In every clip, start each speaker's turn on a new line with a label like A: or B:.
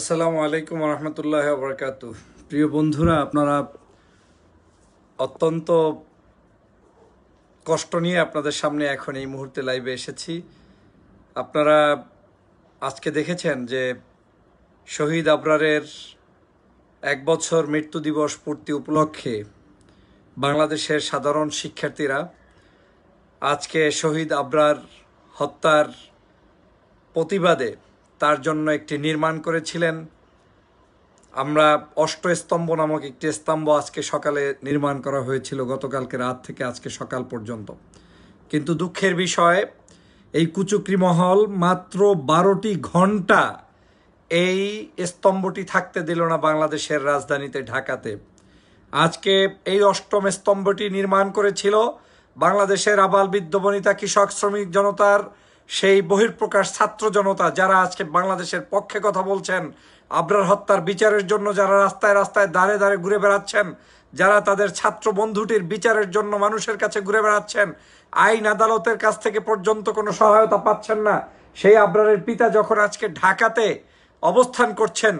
A: আসসালামু আলাইকুম রহমতুল্লাহ বরকাত প্রিয় বন্ধুরা আপনারা অত্যন্ত কষ্ট নিয়ে আপনাদের সামনে এখন এই মুহূর্তে লাইভে এসেছি আপনারা আজকে দেখেছেন যে শহীদ আবরারের এক বছর মৃত্যু দিবস পূর্তি উপলক্ষে বাংলাদেশের সাধারণ শিক্ষার্থীরা আজকে শহীদ আবরার হত্যার প্রতিবাদে তার জন্য একটি নির্মাণ করেছিলেন আমরা অষ্টস্তম্ভ নামক একটি স্তম্ভ আজকে সকালে নির্মাণ করা হয়েছিল গতকালকে রাত থেকে আজকে সকাল পর্যন্ত কিন্তু দুঃখের বিষয় এই কুচুকরি মহল মাত্র বারোটি ঘন্টা এই স্তম্ভটি থাকতে দিল না বাংলাদেশের রাজধানীতে ঢাকাতে আজকে এই অষ্টম স্তম্ভটি নির্মাণ করেছিল বাংলাদেশের আবাল বিদ্যবনিতা কৃষক শ্রমিক জনতার সেই বহির্প্রকাশ ছাত্র জনতা যারা আজকে বাংলাদেশের পক্ষে কথা বলছেন আবরার হত্যার বিচারের জন্য যারা রাস্তায় রাস্তায় দাঁড়ে দাঁড়িয়ে ঘুরে বেড়াচ্ছেন যারা তাদের ছাত্র বন্ধুটির বিচারের জন্য মানুষের কাছে ঘুরে বেড়াচ্ছেন আইন আদালতের কাছ থেকে পর্যন্ত কোনো সহায়তা পাচ্ছেন না সেই আবরারের পিতা যখন আজকে ঢাকাতে অবস্থান করছেন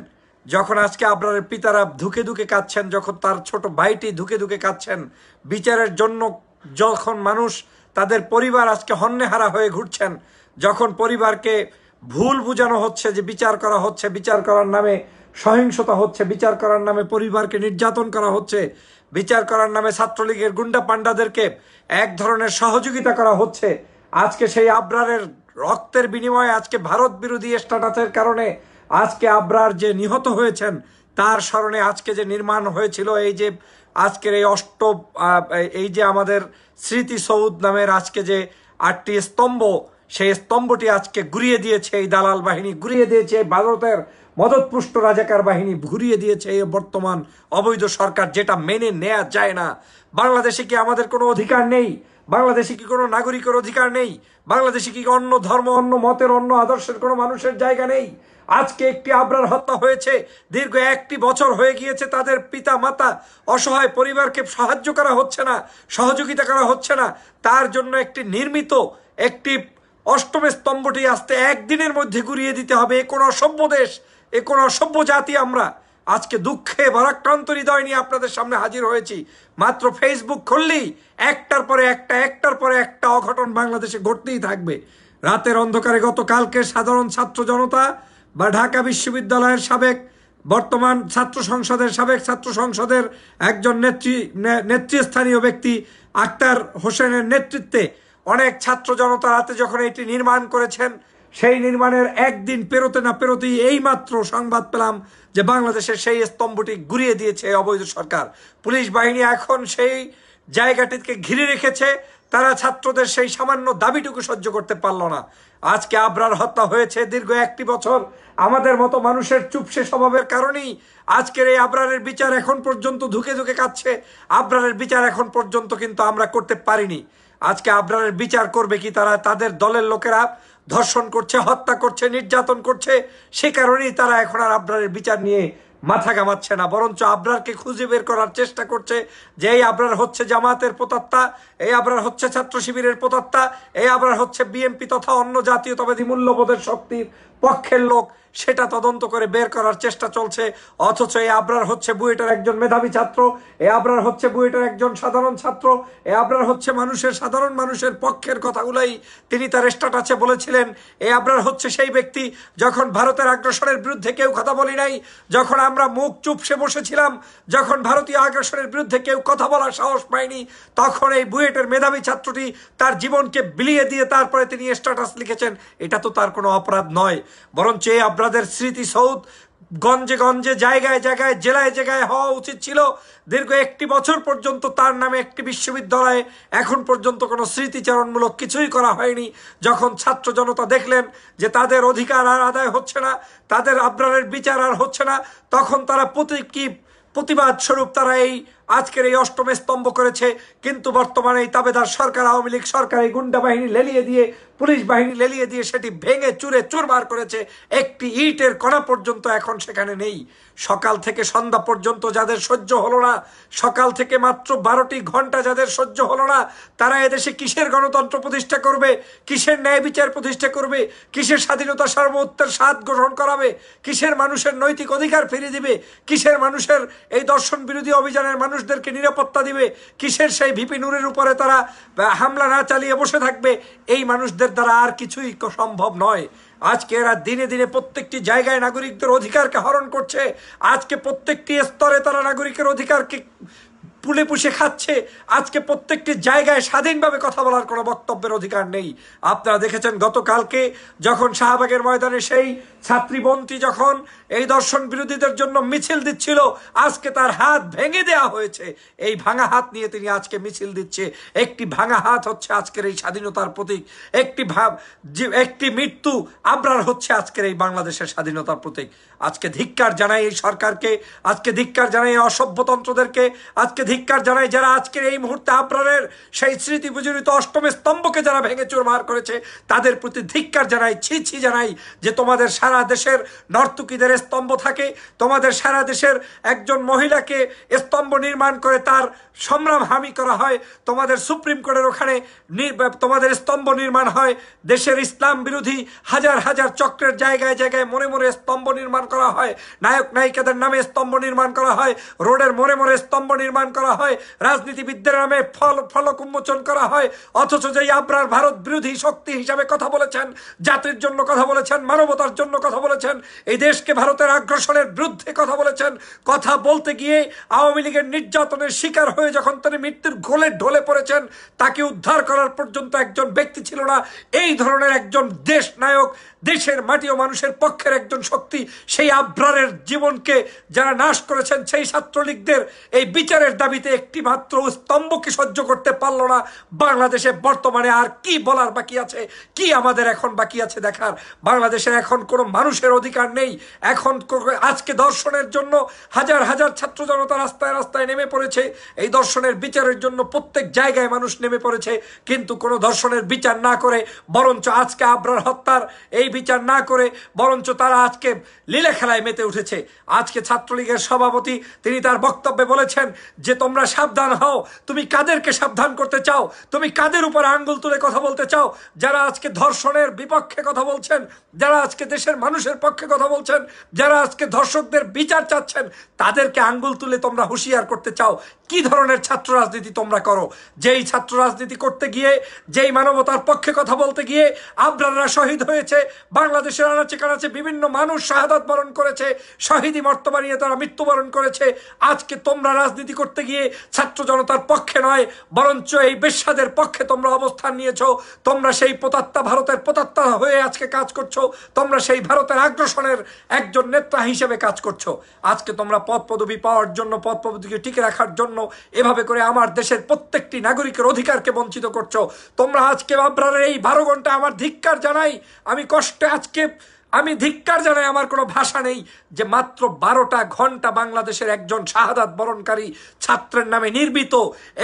A: যখন আজকে আবরারের পিতারা ধুকে ধুকে কাঁদছেন যখন তার ছোট ভাইটি ধুকে ধুকে কাঁদছেন বিচারের জন্য যখন মানুষ তাদের পরিবার আজকে হন্যেহারা হয়ে ঘুরছেন যখন পরিবারকে ভুল বোঝানো হচ্ছে যে বিচার করা হচ্ছে বিচার করার নামে সহিংসতা হচ্ছে বিচার করার নামে পরিবারকে নির্যাতন করা হচ্ছে বিচার করার নামে ছাত্রলীগের গুন্ডা পাণ্ডাদেরকে এক ধরনের সহযোগিতা করা হচ্ছে আজকে সেই আব্রারের রক্তের বিনিময়ে আজকে ভারত বিরোধী স্ট্যাটাসের কারণে আজকে আব্রার যে নিহত হয়েছেন তার স্মরণে আজকে যে নির্মাণ হয়েছিল এই যে আজকের এই অষ্ট এই যে আমাদের স্মৃতি সৌদ নামের আজকে যে আটটি স্তম্ভ সেই স্তম্ভটি আজকে ঘুরিয়ে দিয়েছে এই দালাল বাহিনী ঘুরিয়ে দিয়েছে ভারতের মদতপুষ্ট রাজাকার বাহিনী ঘুরিয়ে দিয়েছে এই বর্তমান অবৈধ সরকার যেটা মেনে নেওয়া যায় না বাংলাদেশে কি আমাদের কোনো অধিকার নেই বাংলাদেশে কি কোনো নাগরিকের অধিকার নেই বাংলাদেশে কি অন্য ধর্ম অন্য মতের অন্য আদর্শের কোনো মানুষের জায়গা নেই আজকে একটি আবরার হত্যা হয়েছে দীর্ঘ একটি বছর হয়ে গিয়েছে তাদের পিতা মাতা অসহায় পরিবারকে সাহায্য করা হচ্ছে না সহযোগিতা করা হচ্ছে না তার জন্য একটি নির্মিত একটি অষ্টম স্তম্ভটি আসতে একদিনের মধ্যে ঘুরিয়ে দিতে হবে এ কোনো অসভ্য দেশ এ কোনো অসভ্য জাতি আমরা আজকে দুঃখে ভারাক্রান্ত হৃদয় নিয়ে আপনাদের সামনে হাজির হয়েছি মাত্র ফেসবুক খুললেই একটার পরে একটা একটার পরে একটা অঘটন বাংলাদেশে ঘটতেই থাকবে রাতের অন্ধকারে গতকালকে সাধারণ ছাত্র জনতা বা ঢাকা বিশ্ববিদ্যালয়ের সাবেক বর্তমান ছাত্র সংসদের সাবেক ছাত্র সংসদের একজন নেত্রী নেতৃস্থানীয় ব্যক্তি আক্তার হোসেনের নেতৃত্বে অনেক ছাত্র জনতার হাতে যখন এটি নির্মাণ করেছেন সেই নির্মাণের একদিন পেরোতে না পেরোতেই এই মাত্র সংবাদ পেলাম যে বাংলাদেশের সেই স্তম্ভটি ঘুরিয়ে দিয়েছে অবৈধ সরকার পুলিশ বাহিনী এখন সেই জায়গাটিকে ঘিরে রেখেছে তারা ছাত্রদের সেই সামান্য দাবিটুকু সহ্য করতে পারল না আজকে আবরার হত্যা হয়েছে দীর্ঘ একটি বছর আমাদের মতো মানুষের চুপসে স্বভাবের কারণেই আজকের এই আবরারের বিচার এখন পর্যন্ত ধুকে ধুকে কাচ্ছে আবরারের বিচার এখন পর্যন্ত কিন্তু আমরা করতে পারিনি আজকে আবরারের বিচার করবে কি তারা তাদের দলের লোকেরা ধর্ষণ করছে হত্যা করছে নির্যাতন করছে সে কারণেই তারা এখন আর আবরারের বিচার নিয়ে মাথা ঘামাচ্ছে না বরঞ্চ আবরারকে খুঁজে বের করার চেষ্টা করছে যে এই আবরার হচ্ছে জামাতের প্রতাত্মা এই আবরার হচ্ছে ছাত্র শিবিরের প্রতাত্মা এই আবরার হচ্ছে বিএমপি তথা অন্য জাতীয়তাবাদী মূল্যবোধের শক্তির পক্ষের লোক সেটা তদন্ত করে বের করার চেষ্টা চলছে অথচ এ আবরার হচ্ছে বুয়েটার একজন মেধাবী ছাত্র এ আবরার হচ্ছে বুয়েটার একজন সাধারণ ছাত্র এ আবরার হচ্ছে মানুষের সাধারণ মানুষের পক্ষের কথাগুলাই তিনি তার আছে বলেছিলেন এ আবরার হচ্ছে সেই ব্যক্তি যখন ভারতের আগ্রাসনের বিরুদ্ধে কেউ কথা বলি নাই যখন আমরা মুখ চুপসে বসেছিলাম যখন ভারতীয় আগ্রাসনের বিরুদ্ধে কেউ কথা বলার সাহস পায়নি তখন এই বুয়েটের মেধাবী ছাত্রটি তার জীবনকে বিলিয়ে দিয়ে তারপরে তিনি স্ট্যাটাস লিখেছেন এটা তো তার কোনো অপরাধ নয় বরঞ্চ এই আপনাদের স্মৃতিসৌধ গঞ্জে গঞ্জে জায়গায় জায়গায় জেলায় জায়গায় হওয়া উচিত ছিল দীর্ঘ একটি বছর পর্যন্ত তার নামে একটি বিশ্ববিদ্যালয়ে এখন পর্যন্ত কোনো স্মৃতিচারণমূলক কিছুই করা হয়নি যখন ছাত্র জনতা দেখলেন যে তাদের অধিকার আর আদায় হচ্ছে না তাদের আব্রারের বিচার আর হচ্ছে না তখন তারা প্রতি কী প্রতিবাদ স্বরূপ তারা এই আজকের এই অষ্টম স্তম্ভ করেছে কিন্তু বর্তমানে এই তাবেদার সরকার আওয়ামী লীগ সরকার এই গুন্ডা বাহিনী লেলিয়ে দিয়ে পুলিশ বাহিনী লেলিয়ে দিয়ে সেটি ভেঙে চুরে চুরমার করেছে একটি ইটের কণা পর্যন্ত এখন সেখানে নেই সকাল থেকে সন্ধ্যা পর্যন্ত যাদের সহ্য হলো না সকাল থেকে মাত্র বারোটি ঘন্টা যাদের সহ্য হলো না তারা এদেশে কিসের গণতন্ত্র প্রতিষ্ঠা করবে কিসের ন্যায় বিচার প্রতিষ্ঠা করবে কিসের স্বাধীনতা সর্বোত্তর স্বাদ গ্রহণ করাবে কিসের মানুষের নৈতিক অধিকার ফিরিয়ে দিবে কিসের মানুষের এই দর্শন বিরোধী অভিযানের মানুষ মানুষদেরকে নিরাপত্তা দিবে কিসের সেই ভিপি নূরের উপরে তারা হামলা না চালিয়ে বসে থাকবে এই মানুষদের দ্বারা আর কিছুই সম্ভব নয় আজকে এরা দিনে দিনে প্রত্যেকটি জায়গায় নাগরিকদের অধিকারকে হরণ করছে আজকে প্রত্যেকটি স্তরে তারা নাগরিকের অধিকারকে পুলে পুষে খাচ্ছে আজকে প্রত্যেকটি জায়গায় স্বাধীনভাবে কথা বলার কোনো বক্তব্যের অধিকার নেই আপনারা দেখেছেন গতকালকে যখন শাহবাগের ময়দানে সেই ছাত্রীবন্তী যখন এই দর্শন বিরোধীদের জন্য মিছিল দিচ্ছিল আজকে তার হাত ভেঙে দেওয়া হয়েছে এই ভাঙা হাত নিয়ে তিনি আজকে মিছিল দিচ্ছে একটি ভাঙা হাত হচ্ছে আজকের এই স্বাধীনতার প্রতীক একটি ভাব একটি মৃত্যু আবরার হচ্ছে আজকের এই বাংলাদেশের স্বাধীনতার প্রতীক আজকে ধিক্কার জানাই এই সরকারকে আজকে ধিক্কার জানাই অসভ্যতন্ত্রদেরকে আজকে ধিক্কার জানাই যারা আজকের এই মুহূর্তে আপ্রাণের সেই স্মৃতি বিজড়িত অষ্টম স্তম্ভকে যারা ভেঙে চুরমার করেছে তাদের প্রতি ধিক্কার জানাই ছি ছি জানাই যে তোমাদের সারা দেশের নর্তকীদের স্তম্ভ থাকে তোমাদের সারা দেশের একজন মহিলাকে স্তম্ভ নির্মাণ করে তার সম্রাম হামি করা হয় তোমাদের সুপ্রিম কোর্টের ওখানে তোমাদের স্তম্ভ নির্মাণ হয় দেশের ইসলাম বিরোধী হাজার হাজার চক্রের জায়গায় জায়গায় মনে মনে স্তম্ভ নির্মাণ করা হয় নায়ক নায়িকাদের নামে স্তম্ভ নির্মাণ করা হয় রোডের মনে মনে স্তম্ভ নির্মাণ করা করা হয় রাজনীতিবিদদের নামে ফল ফলক উন্মোচন করা হয় অথচ যেই আব্রার ভারত বিরোধী শক্তি হিসাবে কথা বলেছেন জাতির জন্য কথা বলেছেন মানবতার জন্য কথা বলেছেন এই দেশকে ভারতের আগ্রাসনের বিরুদ্ধে কথা বলেছেন কথা বলতে গিয়ে আওয়ামী লীগের নির্যাতনের শিকার হয়ে যখন তিনি মৃত্যুর ঘোলে ঢলে পড়েছেন তাকে উদ্ধার করার পর্যন্ত একজন ব্যক্তি ছিল না এই ধরনের একজন দেশ নায়ক দেশের মাটি ও মানুষের পক্ষের একজন শক্তি সেই আব্রারের জীবনকে যারা নাশ করেছেন সেই ছাত্রলীগদের এই বিচারের দাবি দাবিতে একটি মাত্র স্তম্ভকে সহ্য করতে পারল না বাংলাদেশে বর্তমানে আর কি বলার বাকি আছে কি আমাদের এখন বাকি আছে দেখার বাংলাদেশের এখন কোনো মানুষের অধিকার নেই এখন আজকে দর্শনের জন্য হাজার হাজার ছাত্র জনতা রাস্তায় রাস্তায় নেমে পড়েছে এই দর্শনের বিচারের জন্য প্রত্যেক জায়গায় মানুষ নেমে পড়েছে কিন্তু কোনো দর্শনের বিচার না করে বরঞ্চ আজকে আব্রার হত্যার এই বিচার না করে বরঞ্চ তারা আজকে লীলা খেলায় মেতে উঠেছে আজকে ছাত্রলীগের সভাপতি তিনি তার বক্তব্যে বলেছেন যে তোমরা সাবধান হও তুমি কাদেরকে সাবধান করতে চাও তুমি কাদের উপর আঙ্গুল তুলে কথা বলতে চাও যারা আজকে ধর্ষণের বিপক্ষে কথা বলছেন যারা আজকে দেশের মানুষের পক্ষে কথা বলছেন যারা আজকে ধর্ষকদের বিচার চাচ্ছেন তাদেরকে আঙ্গুল তুলে তোমরা হুঁশিয়ার করতে চাও কি ধরনের ছাত্র রাজনীতি তোমরা করো যেই ছাত্র রাজনীতি করতে গিয়ে যেই মানবতার পক্ষে কথা বলতে গিয়ে আফগানরা শহীদ হয়েছে বাংলাদেশের আনাচে কানাচে বিভিন্ন মানুষ শাহাদাত বরণ করেছে শহীদি মর্তবা নিয়ে তারা মৃত্যুবরণ করেছে আজকে তোমরা রাজনীতি করতে গিয়ে ছাত্র জনতার পক্ষে নয় বরঞ্চ এই বিশ্বাদের পক্ষে তোমরা অবস্থান নিয়েছো তোমরা সেই পোতাত্তা ভারতের পোতাত্তা হয়ে আজকে কাজ করছো তোমরা সেই ভারতের আগ্রসনের একজন নেতা হিসেবে কাজ করছো আজকে তোমরা পদ পদবি পাওয়ার জন্য পদ পদবিকে টিকে রাখার জন্য এভাবে করে আমার দেশের প্রত্যেকটি নাগরিকের অধিকারকে বঞ্চিত করছো তোমরা আজকে আবরারের এই বারো ঘন্টা আমার ধিক্কার জানাই আমি কষ্টে আজকে আমি ধিক্কার জানাই আমার কোনো ভাষা নেই যে মাত্র বারোটা ঘন্টা বাংলাদেশের একজন শাহাদাত বরণকারী ছাত্রের নামে নির্মিত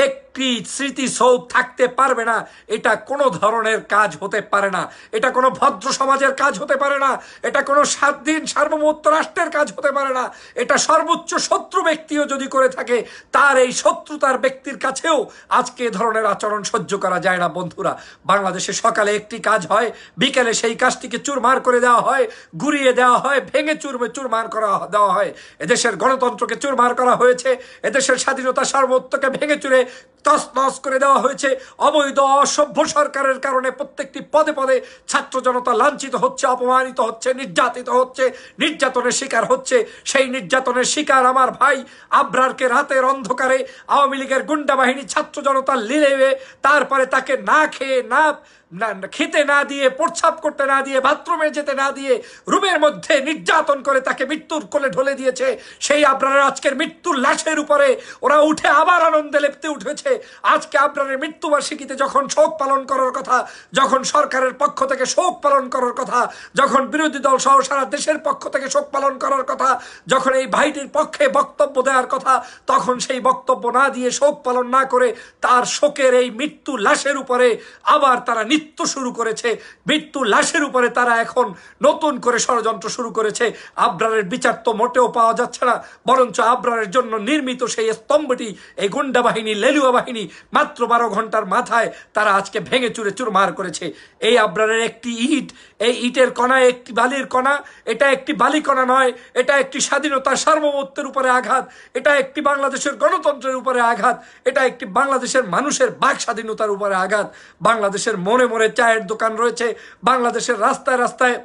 A: এক একটি স্মৃতিসৌধ থাকতে পারবে না এটা কোনো ধরনের কাজ হতে পারে না এটা কোনো ভদ্র সমাজের কাজ হতে পারে না এটা কোনো স্বাধীন সার্বভৌমত্ব রাষ্ট্রের কাজ হতে পারে না এটা সর্বোচ্চ শত্রু ব্যক্তিও যদি করে থাকে তার এই শত্রু তার ব্যক্তির কাছেও আজকে এ ধরনের আচরণ সহ্য করা যায় না বন্ধুরা বাংলাদেশে সকালে একটি কাজ হয় বিকেলে সেই কাজটিকে চুরমার করে দেওয়া হয় গুড়িয়ে দেওয়া হয় ভেঙে চুরমে চুরমার করা দেওয়া হয় এদেশের গণতন্ত্রকে চুরমার করা হয়েছে এদেশের স্বাধীনতা সর্বত্রকে ভেঙে চুরে তস নস করে দেওয়া হয়েছে অবৈধ অসভ্য সরকারের কারণে প্রত্যেকটি পদে পদে ছাত্র জনতা লাঞ্ছিত হচ্ছে অপমানিত হচ্ছে নির্যাতিত হচ্ছে নির্যাতনের শিকার হচ্ছে সেই নির্যাতনের শিকার আমার ভাই আব্রারকে রাতের অন্ধকারে আওয়ামী লীগের গুন্ডা বাহিনী ছাত্র জনতা লিলেবে তারপরে তাকে না খেয়ে না খেতে না দিয়ে প্রচ্ছাপ করতে না দিয়ে বাথরুমে যেতে না দিয়ে রুমের মধ্যে নির্যাতন করে তাকে মৃত্যুর কোলে ঢলে দিয়েছে সেই আপনারা আজকের মৃত্যুর লাশের উপরে ওরা উঠে আবার আনন্দে লেপতে উঠেছে আজকে আপনারা মৃত্যুবার্ষিকীতে যখন শোক পালন করার কথা যখন সরকারের পক্ষ থেকে শোক পালন করার কথা যখন বিরোধী দল সহ সারা দেশের পক্ষ থেকে শোক পালন করার কথা যখন এই ভাইটির পক্ষে বক্তব্য দেওয়ার কথা তখন সেই বক্তব্য না দিয়ে শোক পালন না করে তার শোকের এই মৃত্যু লাশের উপরে আবার তারা মৃত্যু শুরু করেছে মৃত্যু লাশের উপরে তারা এখন নতুন করে ষড়যন্ত্র শুরু করেছে আব্রারের বিচার তো মোটেও পাওয়া যাচ্ছে না বরঞ্চ আব্রারের জন্য নির্মিত সেই স্তম্ভটি এই গুন্ডা বাহিনী লেলুয়া বাহিনী মাত্র বারো ঘন্টার মাথায় তারা আজকে ভেঙে চুরে চুরমার করেছে এই আব্রারের একটি ইট এই ইটের কণা একটি বালির কণা এটা একটি বালি কণা নয় এটা একটি স্বাধীনতা সার্বভৌমত্বের উপরে আঘাত এটা একটি বাংলাদেশের গণতন্ত্রের উপরে আঘাত এটা একটি বাংলাদেশের মানুষের বাক স্বাধীনতার উপরে আঘাত বাংলাদেশের মনে মোড়ে চায়ের দোকান রয়েছে বাংলাদেশের রাস্তায় রাস্তায়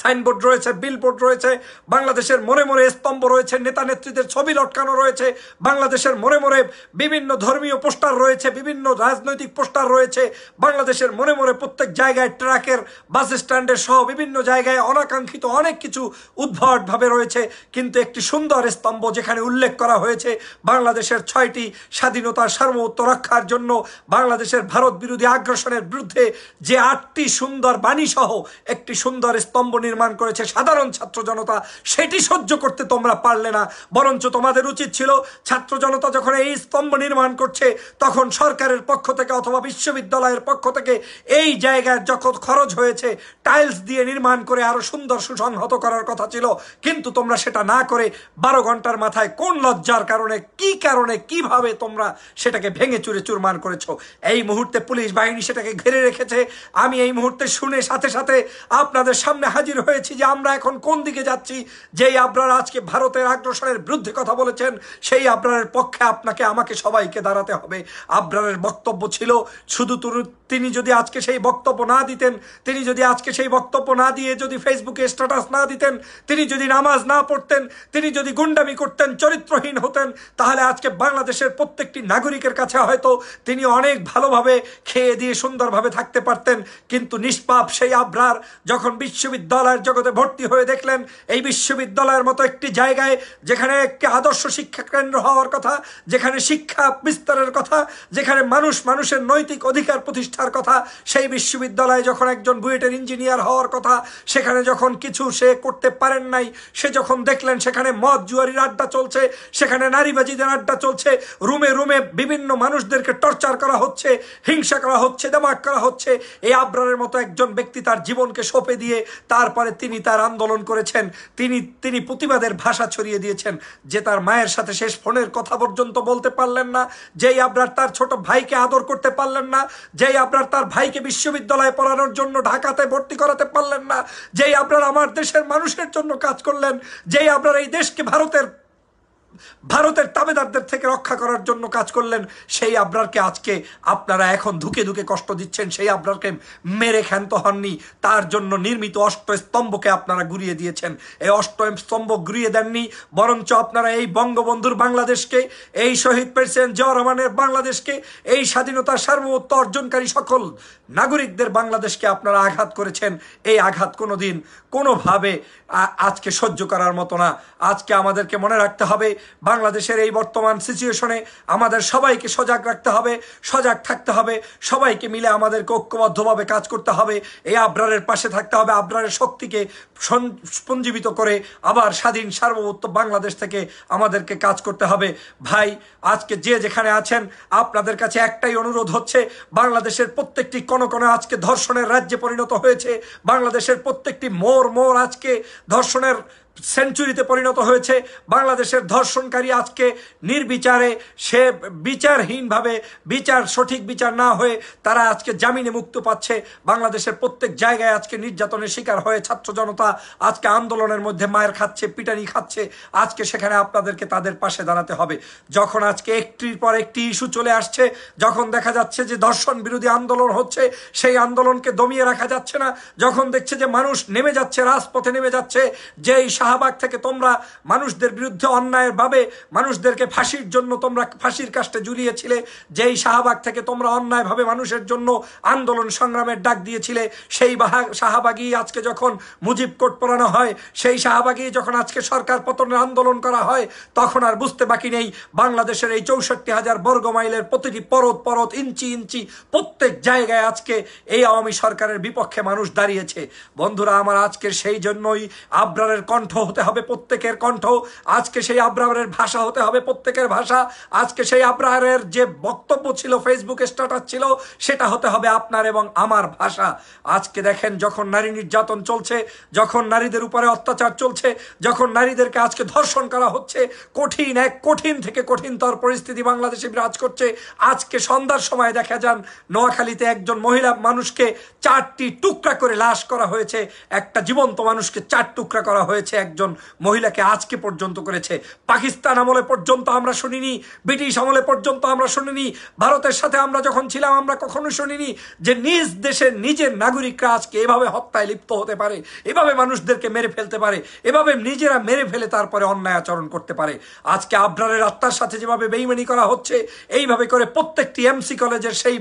A: সাইনবোর্ড রয়েছে বিলবোর্ড রয়েছে বাংলাদেশের মনে মনে স্তম্ভ রয়েছে নেতা নেত্রীদের ছবি লটকানো রয়েছে বাংলাদেশের মনে মনে বিভিন্ন ধর্মীয় পোস্টার রয়েছে বিভিন্ন রাজনৈতিক পোস্টার রয়েছে বাংলাদেশের মনে মনে প্রত্যেক জায়গায় ট্রাকের বাস স্ট্যান্ডের সহ বিভিন্ন জায়গায় অনাকাঙ্ক্ষিত অনেক কিছু উদ্ভটভাবে রয়েছে কিন্তু একটি সুন্দর স্তম্ভ যেখানে উল্লেখ করা হয়েছে বাংলাদেশের ছয়টি স্বাধীনতার সার্বভৌমত্ব রক্ষার জন্য বাংলাদেশের ভারত বিরোধী আগ্রাসনের বিরুদ্ধে যে আটটি সুন্দর বাণী সহ একটি সুন্দর স্তম্ভ স্তম্ভ নির্মাণ করেছে সাধারণ ছাত্র জনতা সেটি সহ্য করতে তোমরা পারলে না বরঞ্চ তোমাদের উচিত ছিল ছাত্র জনতা যখন এই স্তম্ভ নির্মাণ করছে তখন সরকারের পক্ষ থেকে অথবা বিশ্ববিদ্যালয়ের পক্ষ থেকে এই জায়গায় যখন খরচ হয়েছে টাইলস দিয়ে নির্মাণ করে আরো সুন্দর সুসংহত করার কথা ছিল কিন্তু তোমরা সেটা না করে বারো ঘন্টার মাথায় কোন লজ্জার কারণে কি কারণে কিভাবে তোমরা সেটাকে ভেঙে চুরে চুরমান করেছ এই মুহূর্তে পুলিশ বাহিনী সেটাকে ঘিরে রেখেছে আমি এই মুহূর্তে শুনে সাথে সাথে আপনাদের সামনে হাজির হয়েছি যে আমরা এখন কোন দিকে যাচ্ছি যেই আপনারা আজকে ভারতের আগ্রসনের বিরুদ্ধে কথা বলেছেন সেই আবরারের পক্ষে আপনাকে আমাকে সবাইকে দাঁড়াতে হবে আবরারের বক্তব্য ছিল শুধু তিনি যদি আজকে সেই বক্তব্য না দিতেন তিনি যদি আজকে সেই বক্তব্য না দিয়ে যদি ফেসবুকে স্ট্যাটাস না দিতেন তিনি যদি নামাজ না পড়তেন তিনি যদি গুন্ডামি করতেন চরিত্রহীন হতেন তাহলে আজকে বাংলাদেশের প্রত্যেকটি নাগরিকের কাছে হয়তো তিনি অনেক ভালোভাবে খেয়ে দিয়ে সুন্দরভাবে থাকতে পারতেন কিন্তু নিষ্পাপ সেই আব্রার যখন বিশ্ববিদ্যালয়ের জগতে ভর্তি হয়ে দেখলেন এই বিশ্ববিদ্যালয়ের মতো একটি জায়গায় যেখানে একটি আদর্শ শিক্ষা কেন্দ্র হওয়ার কথা যেখানে শিক্ষা বিস্তারের কথা যেখানে মানুষ মানুষের নৈতিক অধিকার প্রতিষ্ঠা আসার কথা সেই বিশ্ববিদ্যালয়ে যখন একজন বুয়েটের ইঞ্জিনিয়ার হওয়ার কথা সেখানে যখন কিছু সে করতে পারেন নাই সে যখন দেখলেন সেখানে মদ জুয়ারির আড্ডা চলছে সেখানে নারীবাজিদের আড্ডা চলছে রুমে রুমে বিভিন্ন মানুষদেরকে টর্চার করা হচ্ছে হিংসা করা হচ্ছে দেমাক করা হচ্ছে এই আবরারের মতো একজন ব্যক্তি তার জীবনকে সঁপে দিয়ে তারপরে তিনি তার আন্দোলন করেছেন তিনি তিনি প্রতিবাদের ভাষা ছড়িয়ে দিয়েছেন যে তার মায়ের সাথে শেষ ফোনের কথা পর্যন্ত বলতে পারলেন না যেই আবরার তার ছোট ভাইকে আদর করতে পারলেন না যেই আবরার আপনার তার ভাইকে বিশ্ববিদ্যালয়ে পড়ানোর জন্য ঢাকাতে ভর্তি করাতে পারলেন না যেই আপনার আমার দেশের মানুষের জন্য কাজ করলেন যেই আপনার এই দেশকে ভারতের ভারতের তাবেদারদের থেকে রক্ষা করার জন্য কাজ করলেন সেই আবরারকে আজকে আপনারা এখন ধুকে ধুকে কষ্ট দিচ্ছেন সেই আবরারকে মেরে ক্ষান্ত হননি তার জন্য নির্মিত অষ্ট স্তম্ভকে আপনারা ঘুরিয়ে দিয়েছেন এই অষ্ট স্তম্ভ ঘুরিয়ে দেননি বরঞ্চ আপনারা এই বঙ্গবন্ধুর বাংলাদেশকে এই শহীদ প্রেসিডেন্ট জওয়ার রহমানের বাংলাদেশকে এই স্বাধীনতার সার্বভৌত্ব অর্জনকারী সকল নাগরিকদের বাংলাদেশকে আপনারা আঘাত করেছেন এই আঘাত কোনো দিন কোনোভাবে আজকে সহ্য করার মতো না আজকে আমাদেরকে মনে রাখতে হবে বাংলাদেশের এই বর্তমান সিচুয়েশনে আমাদের সবাইকে সজাগ রাখতে হবে সজাগ থাকতে হবে সবাইকে মিলে আমাদেরকে ঐক্যবদ্ধভাবে কাজ করতে হবে এই আবরারের পাশে থাকতে হবে আবরারের শক্তিকে সঞ্জীবিত করে আবার স্বাধীন সার্বভৌত্ব বাংলাদেশ থেকে আমাদেরকে কাজ করতে হবে ভাই আজকে যে যেখানে আছেন আপনাদের কাছে একটাই অনুরোধ হচ্ছে বাংলাদেশের প্রত্যেকটি কোন কোনো আজকে ধর্ষণের রাজ্যে পরিণত হয়েছে বাংলাদেশের প্রত্যেকটি মোর মোর আজকে ধর্ষণের সেঞ্চুরিতে পরিণত হয়েছে বাংলাদেশের ধর্ষণকারী আজকে নির্বিচারে সে বিচারহীনভাবে বিচার সঠিক বিচার না হয়ে তারা আজকে জামিনে মুক্ত পাচ্ছে বাংলাদেশের প্রত্যেক জায়গায় আজকে নির্যাতনের শিকার হয়ে ছাত্র জনতা আজকে আন্দোলনের মধ্যে মায়ের খাচ্ছে পিটানি খাচ্ছে আজকে সেখানে আপনাদেরকে তাদের পাশে দাঁড়াতে হবে যখন আজকে একটির পর একটি ইস্যু চলে আসছে যখন দেখা যাচ্ছে যে ধর্ষণ বিরোধী আন্দোলন হচ্ছে সেই আন্দোলনকে দমিয়ে রাখা যাচ্ছে না যখন দেখছে যে মানুষ নেমে যাচ্ছে রাজপথে নেমে যাচ্ছে যেই শাহবাগ থেকে তোমরা মানুষদের বিরুদ্ধে অন্যায়ের ভাবে মানুষদেরকে ফাঁসির জন্য তোমরা ফাঁসির কাজটা জুলিয়েছিলে যেই শাহবাগ থেকে তোমরা অন্যায়ভাবে মানুষের জন্য আন্দোলন সংগ্রামের ডাক দিয়েছিলে সেই শাহবাগই আজকে যখন মুজিব কোট পড়ানো হয় সেই শাহবাগেই যখন আজকে সরকার পতনের আন্দোলন করা হয় তখন আর বুঝতে বাকি নেই বাংলাদেশের এই চৌষট্টি হাজার বর্গ মাইলের প্রতিটি পরত পরত ইঞ্চি ইঞ্চি প্রত্যেক জায়গায় আজকে এই আওয়ামী সরকারের বিপক্ষে মানুষ দাঁড়িয়েছে বন্ধুরা আমার আজকের সেই জন্যই আবরারের কণ্ঠ কণ্ঠ হতে হবে প্রত্যেকের কণ্ঠ আজকে সেই আব্রাহারের ভাষা হতে হবে প্রত্যেকের ভাষা আজকে সেই আব্রাহারের যে বক্তব্য ছিল ফেসবুকে স্ট্যাটাস ছিল সেটা হতে হবে আপনার এবং আমার ভাষা আজকে দেখেন যখন নারী নির্যাতন চলছে যখন নারীদের উপরে অত্যাচার চলছে যখন নারীদেরকে আজকে ধর্ষণ করা হচ্ছে কঠিন এক কঠিন থেকে কঠিনতর পরিস্থিতি বাংলাদেশে বিরাজ করছে আজকে সন্ধ্যার সময় দেখা যান নোয়াখালীতে একজন মহিলা মানুষকে চারটি টুকরা করে লাশ করা হয়েছে একটা জীবন্ত মানুষকে চার টুকরা করা হয়েছে একজন মহিলাকে আজকে পর্যন্ত করেছে পাকিস্তান আমলে পর্যন্ত আমরা শুনিনি ব্রিটিশ আমলে পর্যন্ত আমরা শুনিনি ভারতের সাথে আমরা যখন ছিলাম আমরা কখনো শুনিনি যে নিজ দেশের নিজের নাগরিকরা আজকে এভাবে হত্যায় লিপ্ত হতে পারে এভাবে মানুষদেরকে মেরে ফেলতে পারে এভাবে নিজেরা মেরে ফেলে তারপরে অন্যায় আচরণ করতে পারে আজকে আবরারের আত্মার সাথে যেভাবে বেইমানি করা হচ্ছে এইভাবে করে প্রত্যেকটি এমসি কলেজের সেই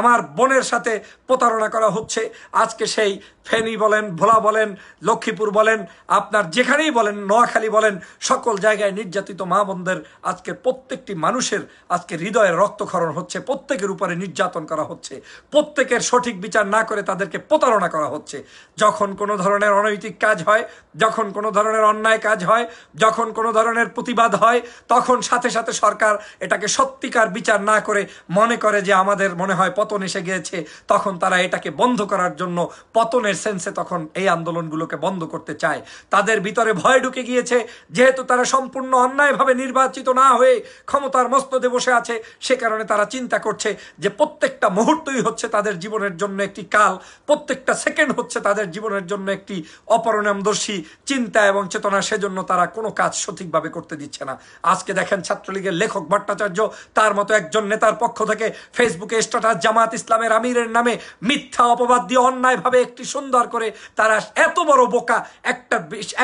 A: আমার বোনের সাথে প্রতারণা করা হচ্ছে আজকে সেই ফেনী বলেন ভোলা বলেন লক্ষ্মীপুর বলেন আপনার যেখানেই বলেন নোয়াখালী বলেন সকল জায়গায় নির্যাতিত মা বোনদের আজকে প্রত্যেকটি মানুষের আজকে হৃদয়ের রক্তক্ষরণ হচ্ছে প্রত্যেকের উপরে নির্যাতন করা হচ্ছে প্রত্যেকের সঠিক বিচার না করে তাদেরকে প্রতারণা করা হচ্ছে যখন কোনো ধরনের অনৈতিক কাজ হয় যখন কোনো ধরনের অন্যায় কাজ হয় যখন কোনো ধরনের প্রতিবাদ হয় তখন সাথে সাথে সরকার এটাকে সত্যিকার বিচার না করে মনে করে যে আমাদের মনে হয় পতন এসে গিয়েছে তখন তারা এটাকে বন্ধ করার জন্য পতনের সেন্সে তখন এই আন্দোলনগুলোকে বন্ধ করতে চায় তাদের ভিতরে ভয় ঢুকে গিয়েছে যেহেতু তারা সম্পূর্ণ অন্যায়ভাবে নির্বাচিত না হয়ে ক্ষমতার মস্তদে বসে আছে সে কারণে তারা চিন্তা করছে যে প্রত্যেকটা মুহূর্তই হচ্ছে তাদের জীবনের জন্য একটি কাল প্রত্যেকটা সেকেন্ড হচ্ছে তাদের জীবনের জন্য একটি অপরিণামদর্শী চিন্তা এবং চেতনা সেজন্য তারা কোনো কাজ সঠিকভাবে করতে দিচ্ছে না আজকে দেখেন ছাত্রলীগের লেখক ভট্টাচার্য তার মতো একজন নেতার পক্ষ থেকে ফেসবুকে স্ট্যাটাস জামাত ইসলামের আমিরের নামে মিথ্যা অপবাদ দিয়ে অন্যায়ভাবে একটি সুন্দর দর করে তারা এত বড় বোকা একটা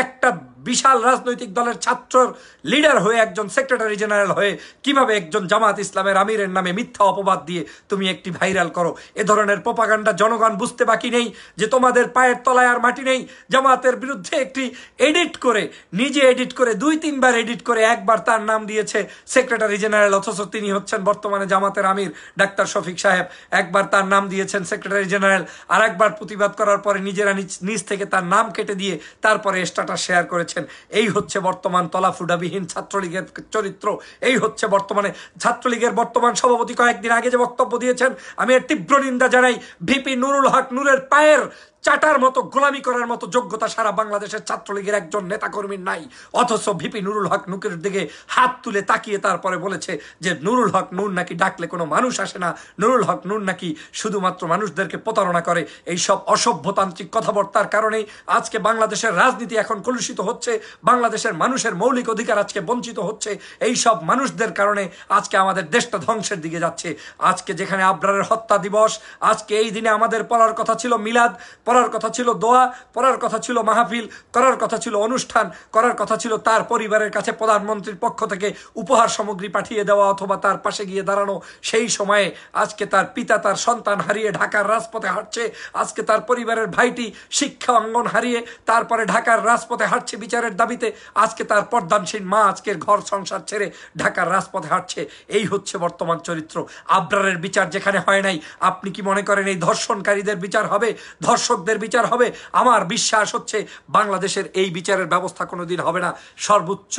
A: একটা বিশাল রাজনৈতিক দলের ছাত্রর লিডার হয়ে একজন সেক্রেটারি জেনারেল হয়ে কিভাবে একজন জামাত ইসলামের আমিরের নামে মিথ্যা অপবাদ দিয়ে তুমি একটি ভাইরাল করো এ ধরনের পোপাগান্ডা জনগণ বুঝতে বাকি নেই যে তোমাদের পায়ের তলায় আর মাটি নেই জামাতের বিরুদ্ধে একটি এডিট করে নিজে এডিট করে দুই তিনবার এডিট করে একবার তার নাম দিয়েছে সেক্রেটারি জেনারেল অথচ তিনি হচ্ছেন বর্তমানে জামাতের আমির ডাক্তার শফিক সাহেব একবার তার নাম দিয়েছেন সেক্রেটারি জেনারেল আর একবার প্রতিবাদ করার পরে নিজেরা নিজ থেকে তার নাম কেটে দিয়ে তারপরে স্টাটাস শেয়ার করেছে করেছেন এই হচ্ছে বর্তমান তলাফুডাবিহীন ছাত্রলীগের চরিত্র এই হচ্ছে বর্তমানে ছাত্রলীগের বর্তমান সভাপতি কয়েকদিন আগে যে বক্তব্য দিয়েছেন আমি এর তীব্র নিন্দা জানাই ভিপি নুরুল হক নুরের পায়ের চাটার মতো গোলামি করার মতো যোগ্যতা সারা বাংলাদেশের ছাত্রলীগের একজন নেতাকর্মীর নাই অথচ ভিপি নুরুল হক নুকের দিকে হাত তুলে তাকিয়ে তারপরে বলেছে যে নুরুল হক নুন নাকি ডাকলে কোনো মানুষ আসে না নুরুল হক নুন নাকি শুধুমাত্র মানুষদেরকে প্রতারণা করে এই সব অসভ্যতান্ত্রিক কথাবার্তার কারণেই আজকে বাংলাদেশের রাজনীতি এখন কলুষিত হচ্ছে বাংলাদেশের মানুষের মৌলিক অধিকার আজকে বঞ্চিত হচ্ছে এই সব মানুষদের কারণে আজকে আমাদের দেশটা ধ্বংসের দিকে যাচ্ছে আজকে যেখানে আবরারের হত্যা দিবস আজকে এই দিনে আমাদের পড়ার কথা ছিল মিলাদ পড়ার কথা ছিল দোয়া পড়ার কথা ছিল মাহফিল করার কথা ছিল অনুষ্ঠান করার কথা ছিল তার পরিবারের কাছে প্রধানমন্ত্রীর পক্ষ থেকে উপহার সামগ্রী পাঠিয়ে দেওয়া অথবা তার পাশে গিয়ে দাঁড়ানো সেই সময়ে আজকে তার পিতা তার সন্তান হারিয়ে ঢাকার রাজপথে হাঁটছে আজকে তার পরিবারের ভাইটি শিক্ষা অঙ্গন হারিয়ে তারপরে ঢাকার রাজপথে হাঁটছে বিচারের দাবিতে আজকে তার পর্দানসীন মা আজকের ঘর সংসার ছেড়ে ঢাকার রাজপথে হাঁটছে এই হচ্ছে বর্তমান চরিত্র আবরারের বিচার যেখানে হয় নাই আপনি কি মনে করেন এই ধর্ষণকারীদের বিচার হবে ধর্ষক ধর্ষকদের বিচার হবে আমার বিশ্বাস হচ্ছে বাংলাদেশের এই বিচারের ব্যবস্থা কোনো দিন হবে না সর্বোচ্চ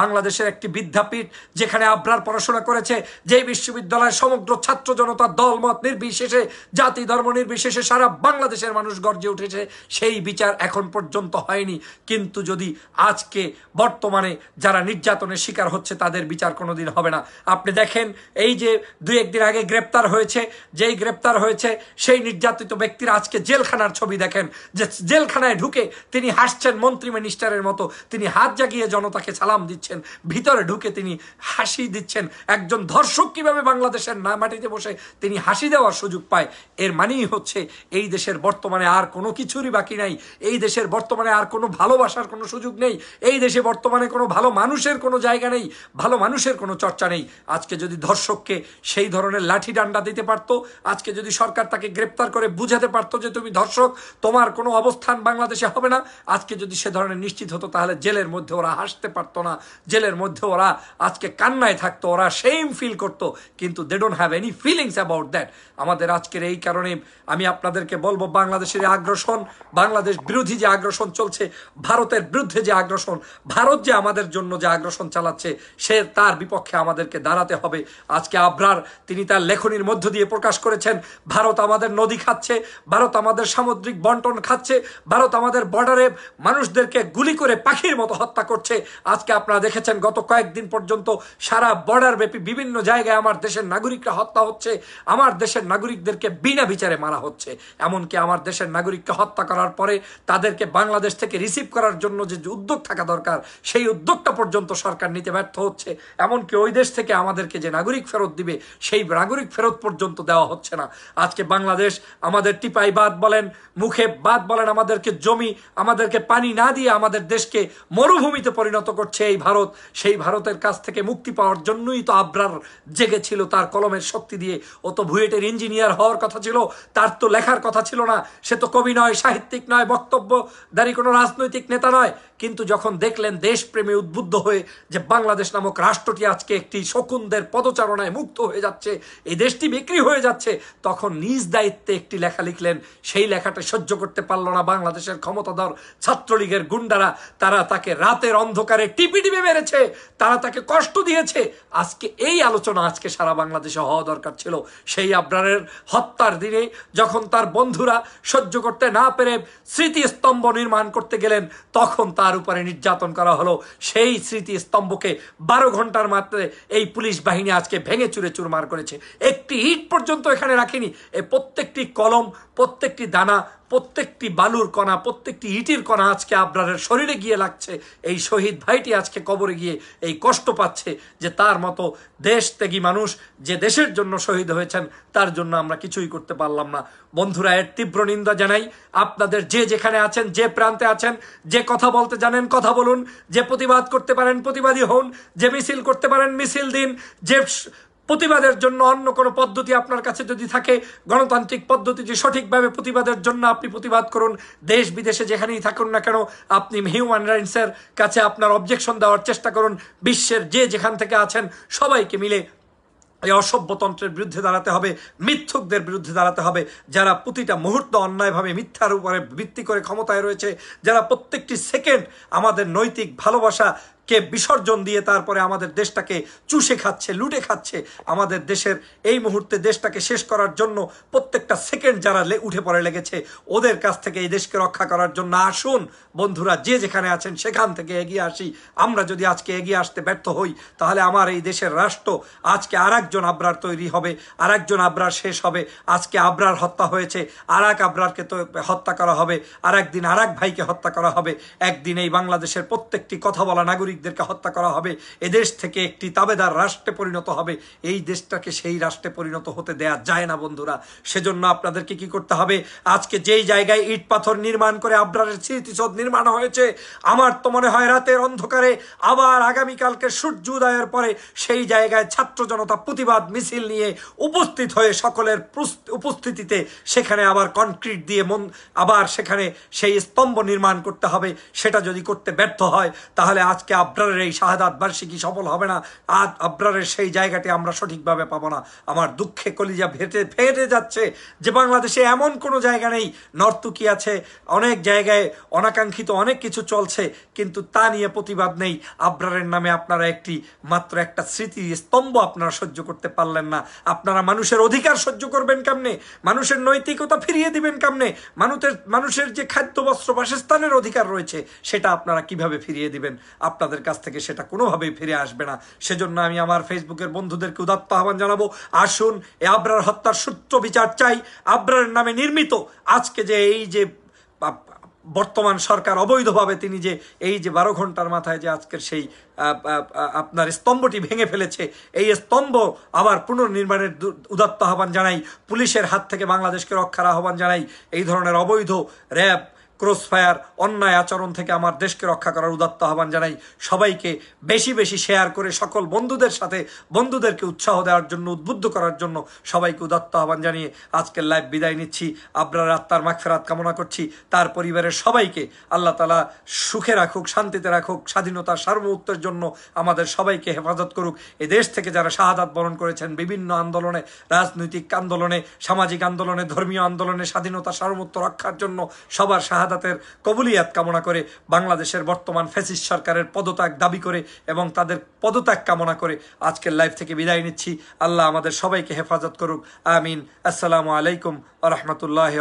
A: বাংলাদেশের একটি বিদ্যাপীঠ যেখানে আব্রার পড়াশোনা করেছে যে বিশ্ববিদ্যালয়ের সমগ্র ছাত্র জনতা দলমত নির্বিশেষে জাতি ধর্ম নির্বিশেষে সারা বাংলাদেশের মানুষ গর্জে উঠেছে সেই বিচার এখন পর্যন্ত হয়নি কিন্তু যদি আজকে বর্তমানে যারা নির্যাতনের শিকার হচ্ছে তাদের বিচার কোনো দিন হবে না আপনি দেখেন এই যে দু একদিন আগে গ্রেপ্তার হয়েছে যেই গ্রেপ্তার হয়েছে সেই নির্যাতিত ব্যক্তির আজকে জেলখানার ছবি ছবি দেখেন যে জেলখানায় ঢুকে তিনি হাসছেন মন্ত্রী মিনিস্টারের মতো তিনি হাত জাগিয়ে জনতাকে সালাম দিচ্ছেন ভিতরে ঢুকে তিনি হাসি দিচ্ছেন একজন ধর্ষক কীভাবে বাংলাদেশের না মাটিতে বসে তিনি হাসি দেওয়ার সুযোগ পায় এর মানেই হচ্ছে এই দেশের বর্তমানে আর কোনো কিছুরই বাকি নাই এই দেশের বর্তমানে আর কোনো ভালোবাসার কোনো সুযোগ নেই এই দেশে বর্তমানে কোনো ভালো মানুষের কোনো জায়গা নেই ভালো মানুষের কোনো চর্চা নেই আজকে যদি ধর্ষককে সেই ধরনের লাঠি ডান্ডা দিতে পারতো আজকে যদি সরকার তাকে গ্রেপ্তার করে বুঝাতে পারতো যে তুমি ধর্ষক তোমার কোনো অবস্থান বাংলাদেশে হবে না আজকে যদি সে ধরনের নিশ্চিত হতো তাহলে জেলের মধ্যে ওরা হাসতে পারতো না জেলের মধ্যে ওরা আজকে কান্নায় থাকতো ওরা সেম ফিল করত কিন্তু they don't have any feelings about that আমাদের আজকের এই কারণে আমি আপনাদেরকে বলবো বাংলাদেশের যে আগ্রসন বাংলাদেশ বিরোধী যে আগ্রসন চলছে ভারতের বিরুদ্ধে যে আগ্রসন ভারত যে আমাদের জন্য যে আগ্রসন চালাচ্ছে সে তার বিপক্ষে আমাদেরকে দাঁড়াতে হবে আজকে আব্রার তিনি তার লেখনির মধ্য দিয়ে প্রকাশ করেছেন ভারত আমাদের নদী খাচ্ছে ভারত আমাদের সামুদ্রিক সামুদ্রিক বন্টন খাচ্ছে ভারত আমাদের বর্ডারে মানুষদেরকে গুলি করে পাখির মতো হত্যা করছে আজকে আপনারা দেখেছেন গত কয়েকদিন পর্যন্ত সারা বর্ডার ব্যাপী বিভিন্ন জায়গায় আমার দেশের নাগরিকরা হত্যা হচ্ছে আমার দেশের নাগরিকদেরকে বিনা বিচারে মারা হচ্ছে এমনকি আমার দেশের নাগরিককে হত্যা করার পরে তাদেরকে বাংলাদেশ থেকে রিসিভ করার জন্য যে উদ্যোগ থাকা দরকার সেই উদ্যোগটা পর্যন্ত সরকার নিতে ব্যর্থ হচ্ছে এমনকি ওই দেশ থেকে আমাদেরকে যে নাগরিক ফেরত দিবে সেই নাগরিক ফেরত পর্যন্ত দেওয়া হচ্ছে না আজকে বাংলাদেশ আমাদের টিপাইবাদ বলেন মুখে বাদ বলেন আমাদেরকে জমি আমাদেরকে পানি না দিয়ে আমাদের দেশকে মরুভূমিতে পরিণত করছে এই ভারত সেই ভারতের কাছ থেকে মুক্তি পাওয়ার জন্যই তো আব্রার জেগেছিল তার কলমের শক্তি দিয়ে ও তো ভুয়েটের ইঞ্জিনিয়ার হওয়ার কথা ছিল তার তো লেখার কথা ছিল না সে তো কবি নয় সাহিত্যিক নয় বক্তব্য দারি কোনো রাজনৈতিক নেতা নয় কিন্তু যখন দেখলেন দেশপ্রেমে উদ্বুদ্ধ হয়ে যে বাংলাদেশ নামক রাষ্ট্রটি আজকে একটি শকুনদের পদচারণায় মুক্ত হয়ে যাচ্ছে এই দেশটি বিক্রি হয়ে যাচ্ছে তখন নিজ দায়িত্বে একটি লেখা লিখলেন সেই লেখাটা সহ্য করতে পারল না বাংলাদেশের ক্ষমতাধর ছাত্রলীগের গুন্ডারা তারা তাকে রাতের অন্ধকারে টিপি টিপে মেরেছে তারা তাকে কষ্ট দিয়েছে আজকে এই আলোচনা আজকে সারা বাংলাদেশে হওয়া দরকার ছিল সেই আবরারের হত্যার দিনে যখন তার বন্ধুরা সহ্য করতে না পেরে স্মৃতিস্তম্ভ নির্মাণ করতে গেলেন তখন তার উপরে নির্যাতন করা হলো সেই স্মৃতিস্তম্ভকে বারো ঘন্টার মাত্রে এই পুলিশ বাহিনী আজকে ভেঙে চুরে চুরমার করেছে একটি ইট পর্যন্ত এখানে রাখেনি এ প্রত্যেকটি কলম প্রত্যেকটি দানা প্রত্যেকটি বালুর কণা প্রত্যেকটি ইটির কণা আজকে আপনাদের শরীরে গিয়ে লাগছে এই শহীদ ভাইটি আজকে কবরে গিয়ে এই কষ্ট পাচ্ছে যে তার মতো দেশ ত্যাগী মানুষ যে দেশের জন্য শহীদ হয়েছেন তার জন্য আমরা কিছুই করতে পারলাম না বন্ধুরা এর তীব্র নিন্দা জানাই আপনাদের যে যেখানে আছেন যে প্রান্তে আছেন যে কথা বলতে জানেন কথা বলুন যে প্রতিবাদ করতে পারেন প্রতিবাদী হন যে মিছিল করতে পারেন মিছিল দিন যে প্রতিবাদের জন্য অন্য কোনো পদ্ধতি আপনার কাছে যদি থাকে গণতান্ত্রিক পদ্ধতি যে সঠিকভাবে প্রতিবাদের জন্য আপনি প্রতিবাদ করুন দেশ বিদেশে যেখানেই থাকুন না কেন আপনি হিউম্যান রাইটসের কাছে আপনার অবজেকশন দেওয়ার চেষ্টা করুন বিশ্বের যে যেখান থেকে আছেন সবাইকে মিলে এই অসভ্যতন্ত্রের বিরুদ্ধে দাঁড়াতে হবে মিথ্যুকদের বিরুদ্ধে দাঁড়াতে হবে যারা প্রতিটা মুহূর্ত অন্যায়ভাবে মিথ্যার উপরে ভিত্তি করে ক্ষমতায় রয়েছে যারা প্রত্যেকটি সেকেন্ড আমাদের নৈতিক ভালোবাসা কে বিসর্জন দিয়ে তারপরে আমাদের দেশটাকে চুষে খাচ্ছে লুটে খাচ্ছে আমাদের দেশের এই মুহূর্তে দেশটাকে শেষ করার জন্য প্রত্যেকটা সেকেন্ড যারা উঠে পড়ে লেগেছে ওদের কাছ থেকে এই দেশকে রক্ষা করার জন্য আসুন বন্ধুরা যে যেখানে আছেন সেখান থেকে এগিয়ে আসি আমরা যদি আজকে এগিয়ে আসতে ব্যর্থ হই তাহলে আমার এই দেশের রাষ্ট্র আজকে আর একজন আবরার তৈরি হবে আর একজন আব্রার শেষ হবে আজকে আবরার হত্যা হয়েছে আর এক তো হত্যা করা হবে আর একদিন আর এক ভাইকে হত্যা করা হবে একদিন এই বাংলাদেশের প্রত্যেকটি কথা বলা নাগরিক নাগরিকদেরকে হত্যা করা হবে এদেশ থেকে একটি তাবেদার রাষ্ট্রে পরিণত হবে এই দেশটাকে সেই রাষ্ট্রে পরিণত হতে দেয়া যায় না বন্ধুরা সেজন্য আপনাদেরকে কি করতে হবে আজকে যেই জায়গায় ইট পাথর নির্মাণ করে আবরারের স্মৃতিসৌধ নির্মাণ হয়েছে আমার তো মনে হয় রাতের অন্ধকারে আবার আগামীকালকে সূর্য উদয়ের পরে সেই জায়গায় ছাত্র জনতা প্রতিবাদ মিছিল নিয়ে উপস্থিত হয়ে সকলের উপস্থিতিতে সেখানে আবার কনক্রিট দিয়ে মন আবার সেখানে সেই স্তম্ভ নির্মাণ করতে হবে সেটা যদি করতে ব্যর্থ হয় তাহলে আজকে আব্রারের এই শাহাদাত বার্ষিকী সফল হবে না আর আব্রারের সেই জায়গাটি আমরা সঠিকভাবে পাব না আমার দুঃখে কলিজা ভেটে ফেটে যাচ্ছে যে বাংলাদেশে এমন কোনো জায়গা নেই নর্তুকি আছে অনেক জায়গায় অনাকাঙ্ক্ষিত অনেক কিছু চলছে কিন্তু তা নিয়ে প্রতিবাদ নেই আব্রারের নামে আপনারা একটি মাত্র একটা স্মৃতি স্তম্ভ আপনারা সহ্য করতে পারলেন না আপনারা মানুষের অধিকার সহ্য করবেন কামনে মানুষের নৈতিকতা ফিরিয়ে দিবেন কামনে মানুষের মানুষের যে খাদ্য বস্ত্র বাসস্থানের অধিকার রয়েছে সেটা আপনারা কিভাবে ফিরিয়ে দিবেন আপনাদের আমাদের কাছ থেকে সেটা কোনোভাবেই ফিরে আসবে না সেজন্য আমি আমার ফেসবুকের বন্ধুদেরকে উদাত্ত আহ্বান জানাবো আসুন এ আব্রার হত্যার সূত্র বিচার চাই আব্রার নামে নির্মিত আজকে যে এই যে বর্তমান সরকার অবৈধভাবে তিনি যে এই যে বারো ঘন্টার মাথায় যে আজকের সেই আপনার স্তম্ভটি ভেঙে ফেলেছে এই স্তম্ভ আবার পুনর্নির্মাণের উদাত্ত আহ্বান জানাই পুলিশের হাত থেকে বাংলাদেশকে রক্ষার আহ্বান জানাই এই ধরনের অবৈধ র্যাব ক্রসফায়ার অন্যায় আচরণ থেকে আমার দেশকে রক্ষা করার উদাত্ত আহ্বান জানাই সবাইকে বেশি বেশি শেয়ার করে সকল বন্ধুদের সাথে বন্ধুদেরকে উৎসাহ দেওয়ার জন্য উদ্বুদ্ধ করার জন্য সবাইকে উদাত্ত আহ্বান জানিয়ে আজকের লাইভ বিদায় নিচ্ছি আপনার আত্মার মাগফেরাত কামনা করছি তার পরিবারের সবাইকে আল্লাহ তালা সুখে রাখুক শান্তিতে রাখুক স্বাধীনতার সার্বভৌমত্বের জন্য আমাদের সবাইকে হেফাজত করুক এ দেশ থেকে যারা শাহাদাত বরণ করেছেন বিভিন্ন আন্দোলনে রাজনৈতিক আন্দোলনে সামাজিক আন্দোলনে ধর্মীয় আন্দোলনে স্বাধীনতা সার্বভৌমত্ব রক্ষার জন্য সবার সাহায্য শাহাদাতের কবুলিয়াত কামনা করে বাংলাদেশের বর্তমান ফ্যাসিস সরকারের পদত্যাগ দাবি করে এবং তাদের পদত্যাগ কামনা করে আজকের লাইভ থেকে বিদায় নিচ্ছি আল্লাহ আমাদের সবাইকে হেফাজত করুক আমিন আসসালামু আলাইকুম আ রহমতুল্লাহ